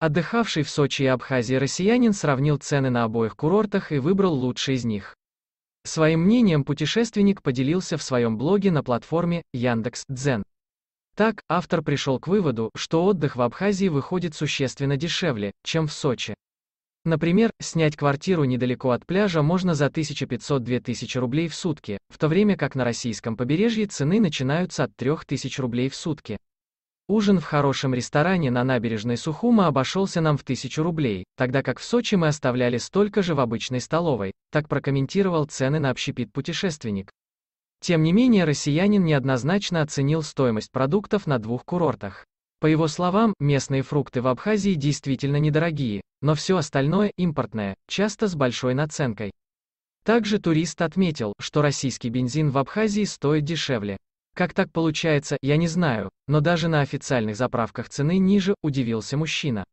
Отдыхавший в Сочи и Абхазии россиянин сравнил цены на обоих курортах и выбрал лучший из них. Своим мнением путешественник поделился в своем блоге на платформе Яндекс.Дзен. Так, автор пришел к выводу, что отдых в Абхазии выходит существенно дешевле, чем в Сочи. Например, снять квартиру недалеко от пляжа можно за 1500-2000 рублей в сутки, в то время как на российском побережье цены начинаются от 3000 рублей в сутки. Ужин в хорошем ресторане на набережной Сухума обошелся нам в тысячу рублей, тогда как в Сочи мы оставляли столько же в обычной столовой, так прокомментировал цены на общепит путешественник. Тем не менее россиянин неоднозначно оценил стоимость продуктов на двух курортах. По его словам, местные фрукты в Абхазии действительно недорогие, но все остальное – импортное, часто с большой наценкой. Также турист отметил, что российский бензин в Абхазии стоит дешевле. Как так получается, я не знаю, но даже на официальных заправках цены ниже, удивился мужчина.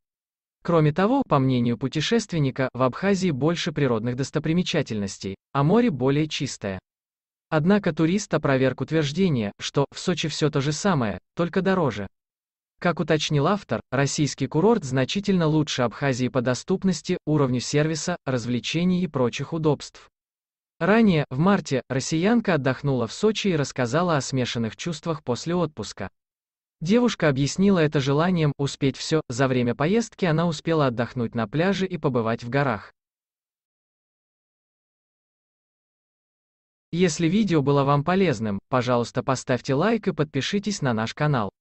Кроме того, по мнению путешественника, в Абхазии больше природных достопримечательностей, а море более чистое. Однако турист опроверг утверждение, что в Сочи все то же самое, только дороже. Как уточнил автор, российский курорт значительно лучше Абхазии по доступности, уровню сервиса, развлечений и прочих удобств. Ранее, в марте, россиянка отдохнула в Сочи и рассказала о смешанных чувствах после отпуска. Девушка объяснила это желанием успеть все, за время поездки она успела отдохнуть на пляже и побывать в горах. Если видео было вам полезным, пожалуйста поставьте лайк и подпишитесь на наш канал.